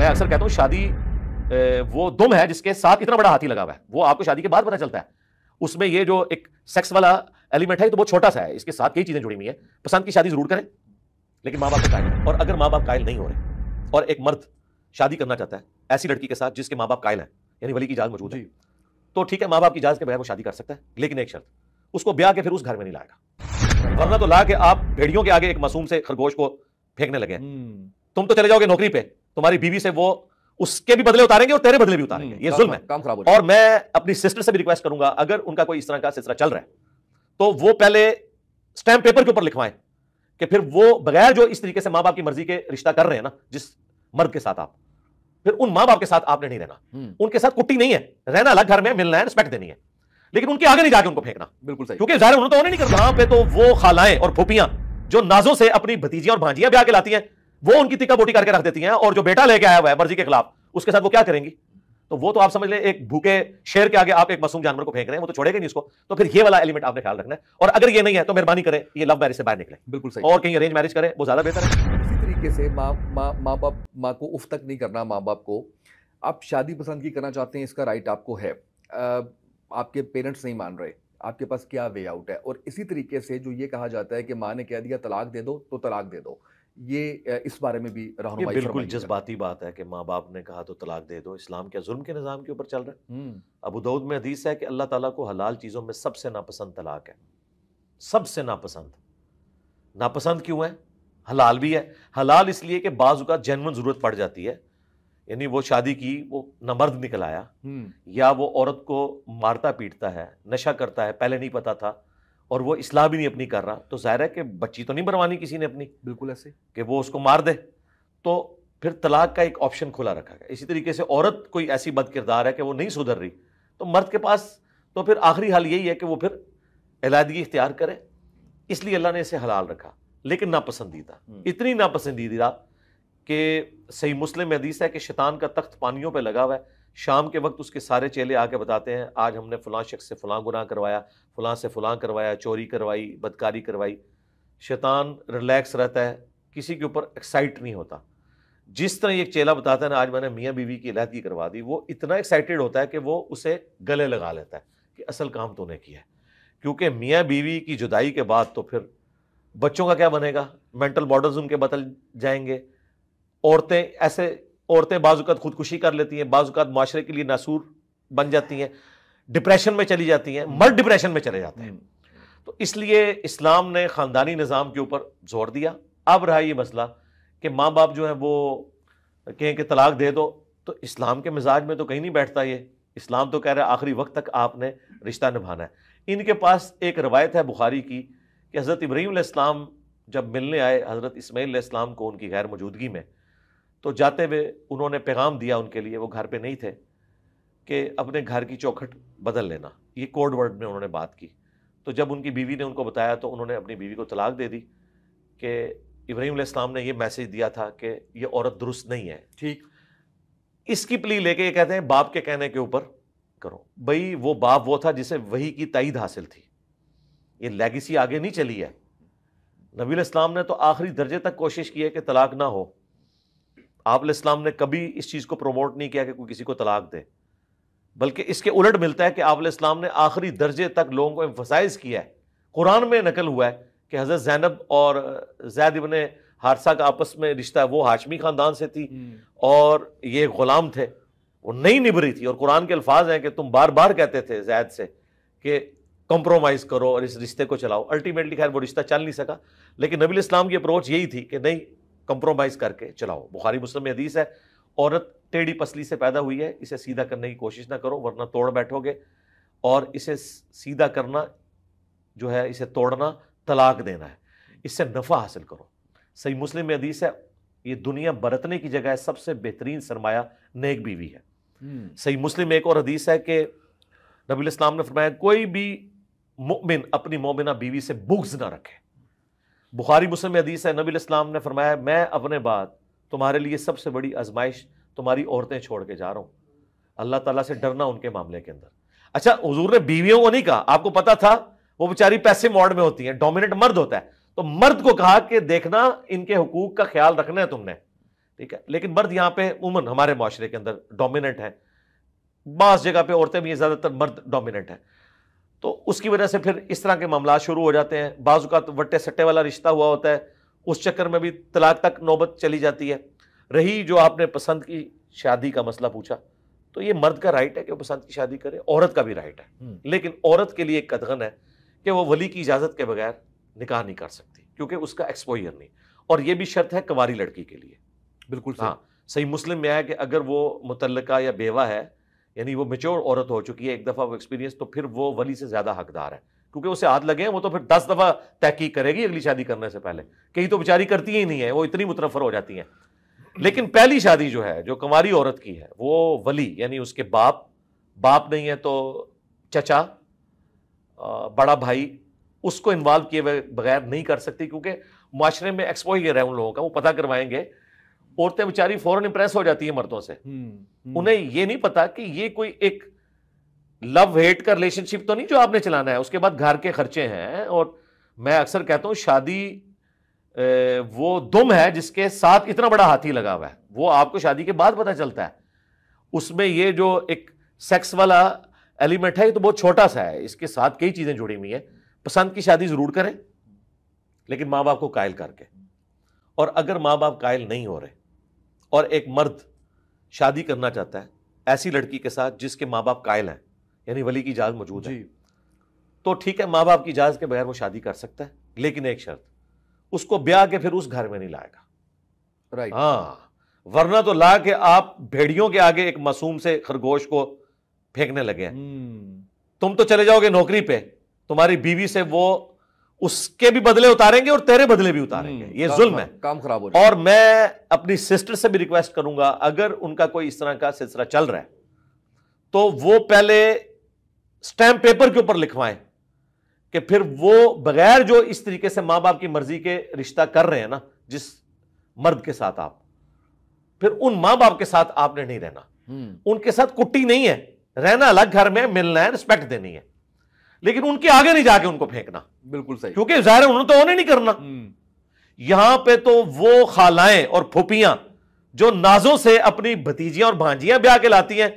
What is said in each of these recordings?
मैं अक्सर कहता हूँ शादी वो दुम है जिसके साथ इतना बड़ा हाथी लगा हुआ है वो आपको शादी के बाद पता चलता है उसमें ये जो एक सेक्स वाला एलिमेंट है तो बहुत छोटा सा है इसके साथ कई चीज़ें जुड़ी हुई है पसंद की शादी जरूर करें लेकिन माँ बाप का कायल और अगर माँ बाप कायल नहीं हो रहे और एक मर्द शादी करना चाहता है ऐसी लड़की के साथ जिसके माँ बाप कायल है यानी वली की इजाज़त मौजूद है तो ठीक है माँ बाप की इजाज़त के बगैर वो शादी कर सकता है लेकिन एक शर्त उसको ब्याह के फिर उस घर में नहीं लाएगा वरना तो ला के आप भेड़ियों के आगे एक मासूम से खरगोश को फेंकने लगे हम्म। तुम तो चले जाओगे नौकरी पे तुम्हारी बीवी से वो उसके भी बदले उतारेंगे और तेरे बदले भी उतारेंगे हम्म, ये जुल्म है काम खराब और मैं अपनी सिस्टर से भी रिक्वेस्ट करूंगा अगर उनका कोई इस तरह का सिलसिला चल रहा है तो वो पहले स्टैंप पेपर के ऊपर लिखवाएं कि फिर वो बगैर जो इस तरीके से मां बाप की मर्जी के रिश्ता कर रहे हैं ना जिस मर्द के साथ आप फिर उन मां बाप के साथ आपने नहीं रहना हम्म। उनके साथ कुट्टी नहीं है रहना अलग घर में मिलना है रिस्पेक्ट देनी है लेकिन उनके आगे नहीं जाके उनको फेंकना बिल्कुल सही क्योंकि जाहिर उन्होंने तो नहीं करना पे तो वो खालाएं और फूपियां जो नाजों से अपनी भतीजियां और भांजियां भी आके लाती हैं वो उनकी तिका बोटी करके रख देती हैं और जो बेटा लेके आया हुआ है मर्जी के खिलाफ उसके साथ वो क्या करेंगी तो वो तो आप समझ लें एक भूखे शेर के आगे आप एक मासूम जानवर को फेंक रहे हैं वो तो छोड़ेगा नहीं उसको तो फिर ये वाला एलिमेंट आपने ख्याल रखना है और अगर ये नहीं है तो मेहरबानी करें ये लव मैरिज से बाहर निकले बिल्कुल सही और कहीं अरेंज मैरिज करें वो ज्यादा बेहतर है इसी तरीके से माँ माँ माँ बाप माँ को उफ तक नहीं करना माँ बाप को आप शादी पसंद की करना चाहते हैं इसका राइट आपको है आपके पेरेंट्स नहीं मान रहे आपके पास क्या वे आउट है और इसी तरीके से जो ये कहा जाता है कि माँ ने कह दिया तलाक दे दो तो तलाक दे दो ये इस बारे में भी रहनुमाई बिल्कुल जज्बाती बात है कि माँ बाप ने कहा तो तलाक दे दो इस्लाम क्या जुर्म के निज़ाम के ऊपर चल रहा है अबू दाऊद में हदीस है कि अल्लाह ताला को हलाल चीज़ों में सबसे नापसंद तलाक है सबसे नापसंद नापसंद क्यों है हलाल भी है हलाल इसलिए कि बाज़ का जैनवन ज़रूरत पड़ जाती है यानी वो शादी की वो न मर्द निकल आया या वो औरत को मारता पीटता है नशा करता है पहले नहीं पता था और वो इसलाह भी नहीं अपनी कर रहा तो जाहिर है कि बच्ची तो नहीं बनवानी किसी ने अपनी बिल्कुल ऐसे कि वो उसको मार दे तो फिर तलाक का एक ऑप्शन खुला रखा गया इसी तरीके से औरत कोई ऐसी बद किरदार है कि वो नहीं सुधर रही तो मर्द के पास तो फिर आखिरी हाल यही है कि वो फिर अलादगी इख्तियार करे इसलिए अल्लाह ने इसे हलाल रखा लेकिन नापसंदीदा हम्म। इतनी नापसंदीदा कि सही मुस्लिम हदीस है कि शैतान का तख्त पानियों पर लगा हुआ है शाम के वक्त उसके सारे चेले आके बताते हैं आज हमने फ़लाँ शख्स से फलां गुनाह करवाया फलां से फलां करवाया चोरी करवाई बदकारी करवाई शैतान रिलैक्स रहता है किसी के ऊपर एक्साइट नहीं होता जिस तरह ये चेला बताता है ना आज मैंने मियाँ बीवी की इलाहदगी करवा दी वो इतना एक्साइटेड होता है कि वो उसे गले लगा लेता है कि असल काम तो उन्हें किया है क्योंकि मियाँ बीवी की जुदाई के बाद तो फिर बच्चों का क्या बनेगा मेंटल बॉर्डर्स उनके बदल जाएंगे औरतें ऐसे औरतें बाज़ात खुदकुशी कर लेती हैं बाज़ात माशरे के लिए नासूर बन जाती हैं डिप्रेशन में चली जाती हैं मर्द डिप्रेशन में चले जाते हैं हम्म। तो इसलिए इस्लाम ने ख़ानदानी निज़ाम के ऊपर जोर दिया अब रहा ये मसला कि माँ बाप जो है वो कहें कि तलाक दे दो तो इस्लाम के मिजाज में तो कहीं नहीं बैठता ये इस्लाम तो कह रहे है आखिरी वक्त तक आपने रिश्ता निभाना है इनके पास एक रवायत है बुखारी की कि हज़रत इब्राहीम इस्लाम जब मिलने आए हज़रत इसमाईलम को उनकी गैर मौजूदगी में तो जाते हुए उन्होंने पैगाम दिया उनके लिए वो घर पे नहीं थे कि अपने घर की चौखट बदल लेना ये कोड वर्ड में उन्होंने बात की तो जब उनकी बीवी ने उनको बताया तो उन्होंने अपनी बीवी को तलाक दे दी कि इब्राहिम इस्लाम ने ये मैसेज दिया था कि ये औरत दुरुस्त नहीं है ठीक इसकी प्ली लेके ये कहते हैं बाप के कहने के ऊपर करो भाई वो बाप वो था जिसे वही की तइद हासिल थी ये लेगेसी आगे नहीं चली है नबी इस्लाम ने तो आखिरी दर्जे तक कोशिश की है कि तलाक ना हो आप इस्लाम ने कभी इस चीज़ को प्रमोट नहीं किया कि कोई किसी को तलाक दे बल्कि इसके उलट मिलता है कि आप इस्लाम ने आखिरी दर्जे तक लोगों को एम्फोसाइज किया है कुरान में नकल हुआ है कि हज़रत जैनब और जैद इबन हादसा का आपस में रिश्ता वो हाशमी ख़ानदान से थी हम्म। और ये ग़ुलाम थे वो नहीं निभरी थी और कुरान के अल्फाज हैं कि तुम बार बार कहते थे जैद से कि कॉम्प्रोमाइज़ करो और इस रिश्ते को चलाओ अल्टीमेटली खैर वो रिश्ता चल नहीं सका लेकिन नबी इस्लाम की अप्रोच यही थी कि नहीं कंप्रोमाइज करके चलाओ बुखारी मुस्लिम में हदीस है औरत टेढ़ी पसली से पैदा हुई है इसे सीधा करने की कोशिश ना करो वरना तोड़ बैठोगे और इसे सीधा करना जो है इसे तोड़ना तलाक देना है इससे नफ़ा हासिल करो सही मुस्लिम में हदीस है ये दुनिया बरतने की जगह सबसे बेहतरीन सरमाया नेक बीवी है हम्म। सही मुस्लिम एक और हदीस है कि नबी इस्लाम ने फरमाया कोई भी मोमिन अपनी मोमिना बीवी से बुग्ज ना रखे बुखारी मुस्लिम हदीस है नबी इस्लाम ने फरमाया मैं अपने बाद तुम्हारे लिए सबसे बड़ी आजमाइश तुम्हारी औरतें छोड़ के जा रहा हूँ अल्लाह तला से डरना उनके मामले के अंदर अच्छा हजूर ने बीवियों को नहीं कहा आपको पता था वो बेचारी पैसे मॉड में होती है डोमिनेट मर्द होता है तो मर्द को कहा कि देखना इनके हकूक का ख्याल रखना है तुमने ठीक है लेकिन मर्द यहाँ पे उमन हमारे माशरे के अंदर डोमिनेंट है बास जगह पे औरतें भी ज़्यादातर मर्द डोमिनेंट है तो उसकी वजह से फिर इस तरह के मामला शुरू हो जाते हैं का तो वट्टे सट्टे वाला रिश्ता हुआ होता है उस चक्कर में भी तलाक तक नौबत चली जाती है रही जो आपने पसंद की शादी का मसला पूछा तो ये मर्द का राइट है कि वो पसंद की शादी करे औरत का भी राइट है हम्म। लेकिन औरत के लिए एक कदगन है कि वो वली की इजाज़त के बगैर निकाह नहीं कर सकती क्योंकि उसका एक्सपोजर नहीं और ये भी शर्त है कंवारी लड़की के लिए बिल्कुल हाँ सही मुस्लिम में आया कि अगर वो मुतलका या बेवा है यानी वो मेच्योर औरत हो चुकी है एक दफ़ा वो एक्सपीरियंस तो फिर वो वली से ज़्यादा हकदार है क्योंकि उसे हाथ लगे हैं वो तो फिर दस दफ़ा तहकीक करेगी अगली शादी करने से पहले कहीं तो बेचारी करती ही नहीं है वो इतनी मुतनफर हो जाती हैं लेकिन पहली शादी जो है जो कंवारी औरत की है वो वली यानी उसके बाप बाप नहीं है तो चचा बड़ा भाई उसको इन्वॉल्व किए बगैर नहीं कर सकती क्योंकि माशरे में एक्सपोजर है उन लोगों का वो पता करवाएंगे औरतें बेचारी फौरन इंप्रेस हो जाती है मर्दों से हम्म, हम्म। उन्हें ये नहीं पता कि ये कोई एक लव हेट का रिलेशनशिप तो नहीं जो आपने चलाना है उसके बाद घर के खर्चे हैं और मैं अक्सर कहता हूं शादी वो दुम है जिसके साथ इतना बड़ा हाथी लगा हुआ है वो आपको शादी के बाद पता चलता है उसमें ये जो एक सेक्स वाला एलिमेंट है ये तो बहुत छोटा सा है इसके साथ कई चीज़ें जुड़ी हुई हैं पसंद की शादी ज़रूर करें लेकिन माँ बाप को कायल करके और अगर माँ बाप कायल नहीं हो रहे और एक मर्द शादी करना चाहता है ऐसी लड़की के साथ जिसके माँ बाप कायल हैं यानी वली की इजाज़ मौजूद है तो ठीक है माँ बाप की इजाज़ के बगैर वो शादी कर सकता है लेकिन एक शर्त उसको ब्याह के फिर उस घर में नहीं लाएगा राइट हाँ वरना तो ला के आप भेड़ियों के आगे एक मासूम से खरगोश को फेंकने लगे हैं हम्म। तुम तो चले जाओगे नौकरी पे तुम्हारी बीवी से वो उसके भी बदले उतारेंगे और तेरे बदले भी उतारेंगे हम्म, ये जुल्म है काम खराब हो और मैं अपनी सिस्टर से भी रिक्वेस्ट करूंगा अगर उनका कोई इस तरह का सिलसिला चल रहा है तो वो पहले स्टैम्प पेपर के ऊपर लिखवाएं कि फिर वो बगैर जो इस तरीके से मां बाप की मर्जी के रिश्ता कर रहे हैं ना जिस मर्द के साथ आप फिर उन मां बाप के साथ आपने नहीं रहना हम्म। उनके साथ कुट्टी नहीं है रहना अलग घर में मिलना है रिस्पेक्ट देनी है लेकिन उनके आगे नहीं जाके उनको फेंकना बिल्कुल सही क्योंकि जाहिर उन्होंने तो उन्हें नहीं करना हम्म। यहां पे तो वो खालाएं और फुपियां जो नाजों से अपनी भतीजियां और भांजियां ब्याह के लाती हैं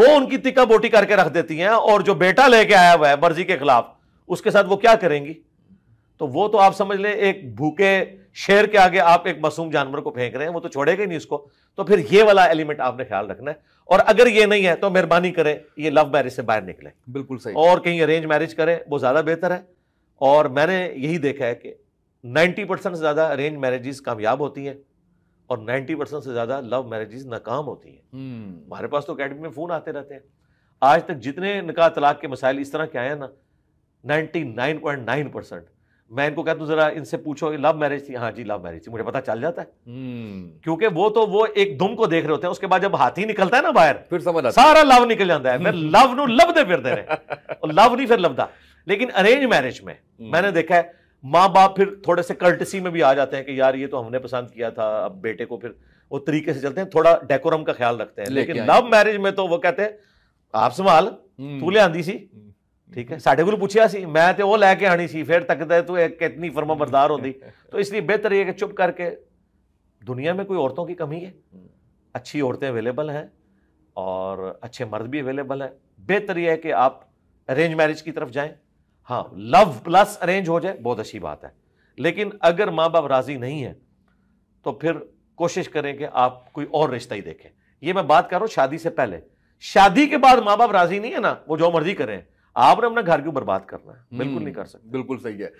वो उनकी तिक्का बोटी करके रख देती हैं और जो बेटा लेके आया हुआ है मर्जी के खिलाफ उसके साथ वो क्या करेंगी तो वो तो आप समझ लें एक भूखे शेर के आगे आप एक मासूम जानवर को फेंक रहे हैं वो तो छोड़ेगा ही नहीं उसको तो फिर ये वाला एलिमेंट आपने ख्याल रखना है और अगर ये नहीं है तो मेहरबानी करें ये लव मैरिज से बाहर निकले बिल्कुल सही और कहीं अरेंज मैरिज करें वो ज़्यादा बेहतर है और मैंने यही देखा है कि नाइन्टी परसेंट से ज़्यादा अरेंज मैरिजेस कामयाब होती हैं और नाइन्टी परसेंट से ज़्यादा लव मैरिजेस नाकाम होती हैं हम्म। हमारे पास तो अकेडमी में फ़ोन आते रहते हैं आज तक जितने निका तलाक के मसाइल इस तरह के आए हैं ना नाइन पॉइंट नाइन परसेंट मैं इनको कहता हूँ जरा इनसे पूछो लव मैरिज थी हाँ जी लव मैरिज थी मुझे पता चल जाता है हम्म। क्योंकि वो तो वो एक दुम को देख रहे होते हैं उसके बाद जब हाथी निकलता है ना बाहर फिर समझ सारा लव निकल जाता है मैं लव नु फिर दे रहे और लव नहीं फिर लवदा लेकिन अरेंज मैरिज में हम्म। मैंने देखा है माँ बाप फिर थोड़े से कर्टसी में भी आ जाते हैं कि यार ये तो हमने पसंद किया था अब बेटे को फिर वो तरीके से चलते हैं थोड़ा डेकोरम का ख्याल रखते हैं लेकिन लव मैरिज में तो वो कहते हैं आप संभाल हम्म। तू ले आंदी सी ਠੀਕ ਹੈ ਸਾਡੇ ਕੋਲ ਪੁੱਛਿਆ ਸੀ ਮੈਂ ਤੇ ਉਹ ਲੈ ਕੇ ਆਣੀ ਸੀ ਫਿਰ ਤੱਕਦਾ ਤੂੰ ਇਹ ਕਿਤਨੀ ਫਰਮਾ ਬਰਦਾਰ ਹੁੰਦੀ तो इसलिए बेहतर ये कि चुप करके दुनिया में कोई औरतों की कमी है अच्छी औरतें अवेलेबल हैं और अच्छे मर्द भी अवेलेबल हैं बेहतर यह है कि आप अरेंज मैरिज की तरफ जाएँ हाँ लव प्लस अरेंज हो जाए बहुत अच्छी बात है लेकिन अगर माँ बाप राज़ी नहीं है तो फिर कोशिश करें कि आप कोई और रिश्ता ही देखें ये मैं बात कर रहा हूँ शादी से पहले शादी के बाद माँ बाप राज़ी नहीं है ना वो जो मर्जी करें आपने अपना घर क्यों बर्बाद करना है बिल्कुल नहीं हम्म, कर सकते बिल्कुल सही है